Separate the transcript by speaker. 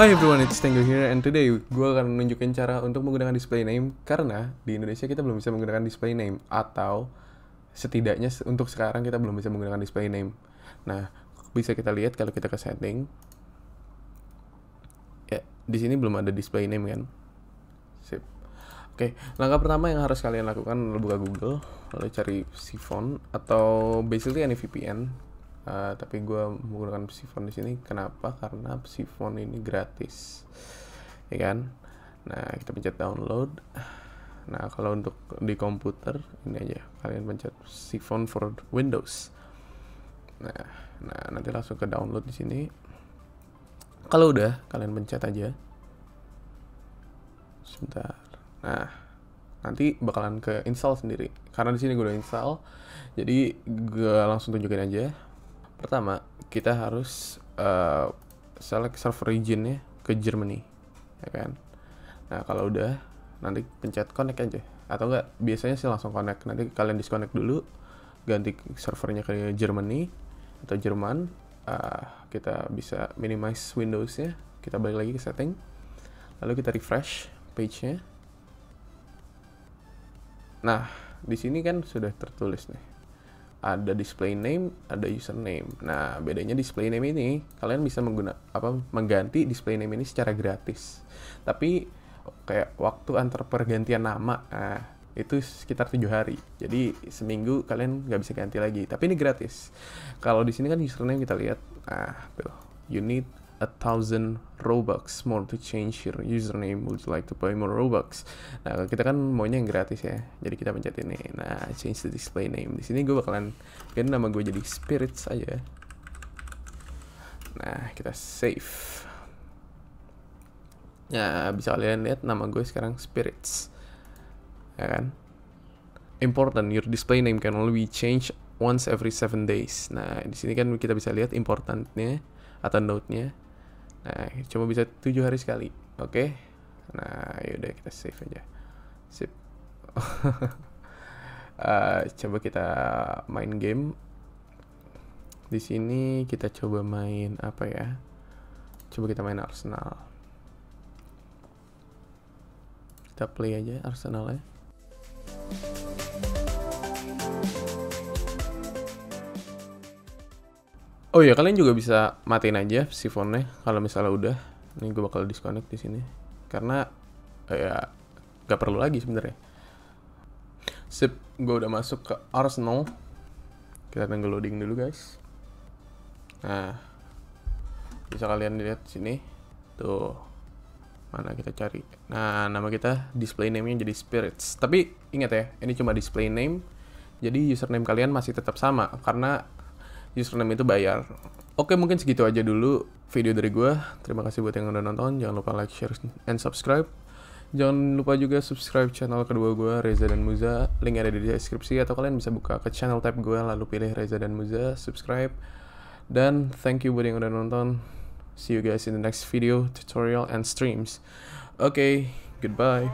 Speaker 1: Hai everyone, it's Tango here and today gue akan menunjukkan cara untuk menggunakan display name karena di Indonesia kita belum bisa menggunakan display name atau setidaknya untuk sekarang kita belum bisa menggunakan display name. Nah, bisa kita lihat kalau kita ke setting. Ya, di sini belum ada display name kan. Sip. Oke, langkah pertama yang harus kalian lakukan adalah buka Google, lalu cari Siphon atau basically any VPN Eh, tapi gue menggunakan Psifon di sini kenapa? Karena Psifon ini gratis, ya kan? Nah kita pencet download. Nah kalau untuk di komputer ini aja kalian pencet Psifon for Windows. Nah, nah nanti langsung ke download di sini. Kalau udah kalian pencet aja. Sebentar. Nah nanti bakalan ke install sendiri karena di sini gue udah install jadi gue langsung tunjukin aja Pertama, kita harus uh, select server regionnya ke Germany, ya kan? Nah, kalau udah nanti pencet connect aja atau enggak biasanya sih langsung connect. Nanti kalian disconnect dulu, ganti servernya ke Germany atau Jerman. Uh, kita bisa minimize Windowsnya, kita balik lagi ke setting. Lalu kita refresh page-nya. Nah, di sini kan sudah tertulis nih ada display name, ada username. Nah, bedanya display name ini kalian bisa mengguna apa mengganti display name ini secara gratis. Tapi kayak waktu antar pergantian nama nah, itu sekitar tujuh hari. Jadi seminggu kalian nggak bisa ganti lagi. Tapi ini gratis. Kalau di sini kan username kita lihat, ah tuh, you a thousand Robux more to change your username. Would you like to buy more Robux? Nah, kita kan maunya yang gratis ya. Jadi kita pencet ini. Nah, change the display name. Di sini gue bakalan kan nama gue jadi Spirits aja. Nah, kita save. Ya, bisa kalian lihat nama gue sekarang Spirits. Ya kan? Important, your display name can only be changed once every seven days. Nah, di sini kan kita bisa lihat importantnya atau note-nya. Nah, cuma bisa tujuh hari sekali. Oke. Okay? Nah, yaudah kita save aja. Sip. uh, coba kita main game. Di sini kita coba main apa ya? Coba kita main Arsenal. Kita play aja Arsenal ya. Oh iya, kalian juga bisa matiin aja sifonnya kalau misalnya udah. Ini gue bakal disconnect di sini karena eh, ya gak perlu lagi sebenarnya. Sip, gue udah masuk ke Arsenal. Kita tunggu loading dulu guys. Nah, bisa kalian lihat sini. Tuh, mana kita cari. Nah, nama kita display name-nya jadi Spirits. Tapi ingat ya, ini cuma display name. Jadi username kalian masih tetap sama karena username itu bayar. Oke, mungkin segitu aja dulu video dari gue. Terima kasih buat yang udah nonton. Jangan lupa like, share, and subscribe. Jangan lupa juga subscribe channel kedua gue, Reza dan Muza. Link ada di deskripsi atau kalian bisa buka ke channel tab gue lalu pilih Reza dan Muza, subscribe. Dan thank you buat yang udah nonton. See you guys in the next video, tutorial, and streams. Okay, goodbye.